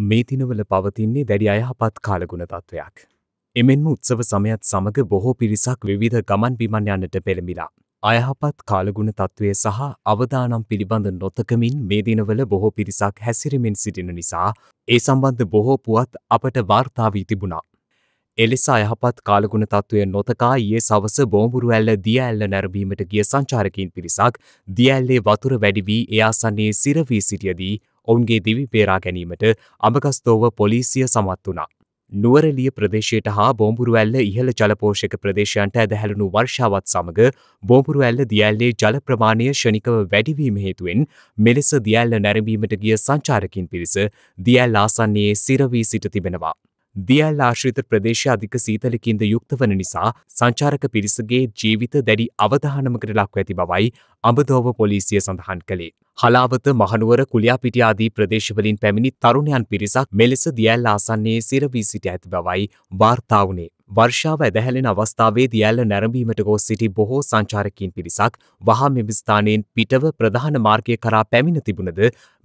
මේ දිනවල පවතින්නේ දැඩි අයහපත් කාලගුණ තත්ත්වයක්. එමෙන්ම උත්සව සමයත් සමග බොහෝ පිරිසක් විවිධ ගමන් බිමන් යන්නට පෙළඹිලා. අයහපත් කාලගුණ තත්ත්වය සහ අවදානම් පිළිබඳ නොතකමින් මේ දිනවල බොහෝ පිරිසක් හැසිරමින් සිටින නිසා ඒ සම්බන්ධ බොහෝ පුවත් අපට වාර්තා වී තිබුණා. එලෙස අයහපත් කාලගුණ තත්ත්වය නොතකා ඊයේ සවස බෝඹුරු ඇල්ල දිය ඇල්ල නැරඹීමට ගිය සංචාරකයන් පිරිසක් දිය ඇල්ලේ වතුර වැඩි වී එයාසන්නේ සිරවී සිටියදී ඔවුන්ගේ දිවි පේරා ගැනීමට අමගස්තෝව පොලිසිය සමත් වුණා. නුවරලිය ප්‍රදේශයට හා බෝඹුරු ඇල්ල ඉහළ ජලපෝෂක ප්‍රදේශයන්ට ඇදහැළුණු වර්ෂාවත් සමඟ බෝඹුරු ඇල්ල දියල්ලේ ජල ප්‍රමාණය ෂණිකව වැඩිවීම හේතුවෙන් මෙලෙස දියල්ල නැරඹීමට ගිය සංචාරකින් පිරිස දියල් ආසන්නයේ සිරවී සිට තිබෙනවා. දියල් ආශ්‍රිත ප්‍රදේශ අධික සීතලකින්ද යුක්තවන නිසා සංචාරක පිරිසගේ ජීවිත දැඩි අවධානමකට ලක්ව ඇති බවයි අඹදෝව පොලිසිය සඳහන් කළේ. හලාවත මහනුවර කුලියාපිටිය ආදී ප්‍රදේශවලින් පැමිණි තරුණයන් පිරිසක් මෙලෙස දියල් ආසන්නයේ සිරවී සිට ඇති බවයි වාර්තා වුණේ. වර්ෂාව ඇදහැලෙන අවස්ථාවේදී ඇල්ල නැරඹීමට ගොස් සිටි බොහෝ සංචාරකයන් පිරිසක් වහා මෙම ස්ථානයෙන් පිටව ප්‍රධාන මාර්ගය කරා පැමිණ තිබුණද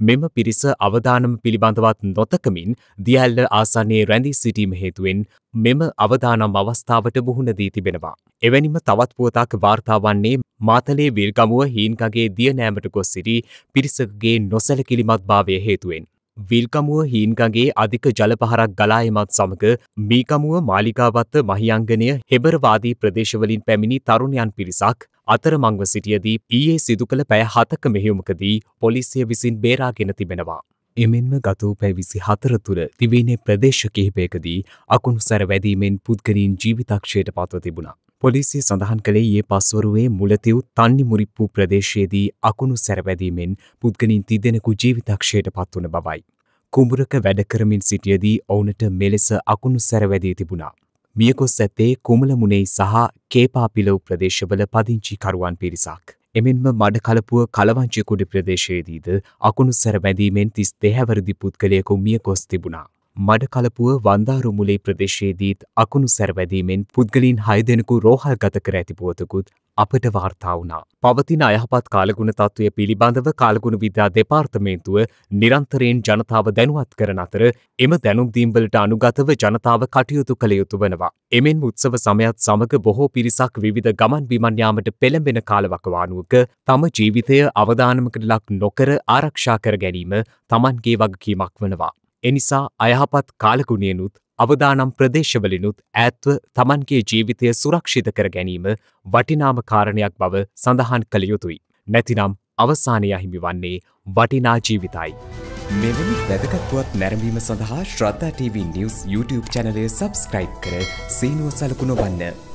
මෙම පිරිස අවදානම පිළිබඳවත් නොතකමින් දියැල්ල ආසන්නයේ රැඳී සිටීම හේතුවෙන් මෙම අවදානම් අවස්ථාවට මුහුණ දී තිබෙනවා. එවැනිම තවත් පුවතක් වාර්තා වන්නේ මාතලේ විල්ගමුව හීන්කගේ දිය නෑමට ගොස් සිටි පිරිසකගේ නොසැලකිලිමත් භාවය හේතුවෙන්. විල්කමුව හීන්ගගේ අධික ජලපහරක් ගලායමත් සමග මීකමුව මාලිකාවත්ත මහියංගනය හෙබරවාදී ප්‍රදේශවලින් පැමිණි තරුණයන් පිරිසක් අතරමංව සිටියදී ඊයේ සිදු කළ පැය හතක මෙහෙුමකදී පොලිසිය විසින් බේරාගෙන තිබෙනවා. එමෙන්ම ගතූ පැවිසි හතර තුළ තිබීනේ ප්‍රදේශ කිහිපයකදී අකුණු සැර වැදීමෙන් පුද්ගලින් ජීවිතක්ෂයට පත්ව තිබුණා. පොලිසිය සඳහන් කළේ ඒ පස්වරුවේ මුලතිව් තන්නි මුරිප්පු ප්‍රදේශයේදී අකුණු සැරවැදීමෙන් පුද්ගලින් තිදෙනෙකු ජීවිතක්ෂයට පත්වන බවයි. කුඹරක වැඩ කරමින් සිටියදී ඔවුනට මෙලෙස අකුණු සැරවැදී තිබුණා. මියකොස් ඇත්තේ කුමලමුණෙයි සහ කේපාපිලව් ප්‍රදේශවල පදිංචිකරුවන් පිරිසක්. එමෙන්ම මඩකලපුව කලවංචිකුඩි ප්‍රදේශයේදීද අකුණු සැරවැදීමෙන් තිස් දෙහැවරදි පුද්ගලයකු මියකොස් තිබුණා. මඩකලපුව වන්දාරුමුලේ ප්‍රදේශයේදීත් අකුණු සැරවැදීමෙන් පුද්ගලයින් හය දෙනෙකු රෝහල් ගත කර ඇති පුවතකුත් අපට වාර්තා වුණා. පවතින අයහපත් කාලගුණ තත්ත්වය පිළිබඳව කාලගුණ විද්‍යා දෙපාර්තමේන්තුව නිරන්තරයෙන් ජනතාව දැනුවත් කරන අතර එම දැනුම්දීම්වලට අනුගතව ජනතාව කටයුතු කළ යුතු වනවා. එමෙන් උත්සව සමයත් සමග බොහෝ පිරිසක් විවිධ ගමන් බිමන් යාමට පෙළඹෙන කාලවකවානුවක තම ජීවිතය අවදානමකට ලක් නොකර ආරක්ෂා කර ගැනීම තමන්ගේ වගකීමක් වනවා. එනිසා අයහපත් කාලගුණයනුත් අවදානම් ප්‍රදේශවලිනුත් ඈත්ව තමන්ගේ ජීවිතය සුරක්ෂිත කර ගැනීම වටිනාම කාරණයක් බව සඳහන් කළ යුතුයි. නැතිනම් අවසානය අහිමි වන්නේ වටිනා ජීවිතයි. මෙවැනි වැදගත්වත් නැරඹීම සඳහා ශ්‍රද්ධා TV නිවස් YouTube චැනලය සබස්ක්‍රයිබ් කර සීනුව සලකුණ වන්න.